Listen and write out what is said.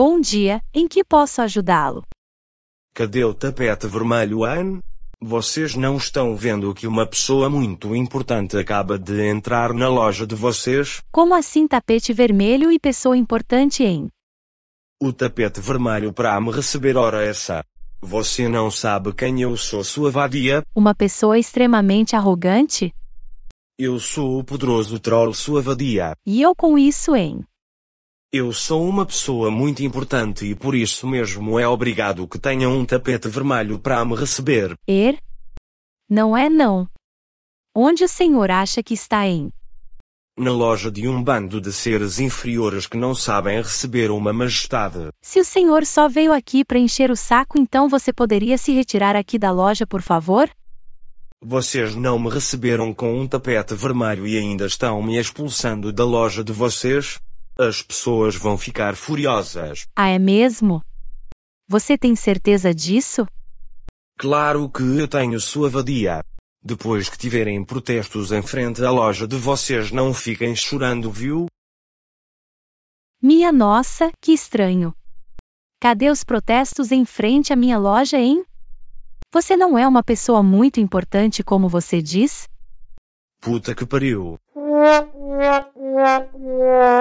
Bom dia, em que posso ajudá-lo? Cadê o tapete vermelho, Anne? Vocês não estão vendo que uma pessoa muito importante acaba de entrar na loja de vocês? Como assim tapete vermelho e pessoa importante em? O tapete vermelho para me receber hora essa. É Você não sabe quem eu sou, sua vadia? Uma pessoa extremamente arrogante? Eu sou o poderoso troll, sua vadia. E eu com isso em? Eu sou uma pessoa muito importante e por isso mesmo é obrigado que tenha um tapete vermelho para me receber. Er? Não é não. Onde o senhor acha que está em? Na loja de um bando de seres inferiores que não sabem receber uma majestade. Se o senhor só veio aqui para encher o saco, então você poderia se retirar aqui da loja, por favor? Vocês não me receberam com um tapete vermelho e ainda estão me expulsando da loja de vocês? As pessoas vão ficar furiosas. Ah, é mesmo? Você tem certeza disso? Claro que eu tenho sua vadia. Depois que tiverem protestos em frente à loja de vocês, não fiquem chorando, viu? Minha nossa, que estranho. Cadê os protestos em frente à minha loja, hein? Você não é uma pessoa muito importante como você diz? Puta que pariu.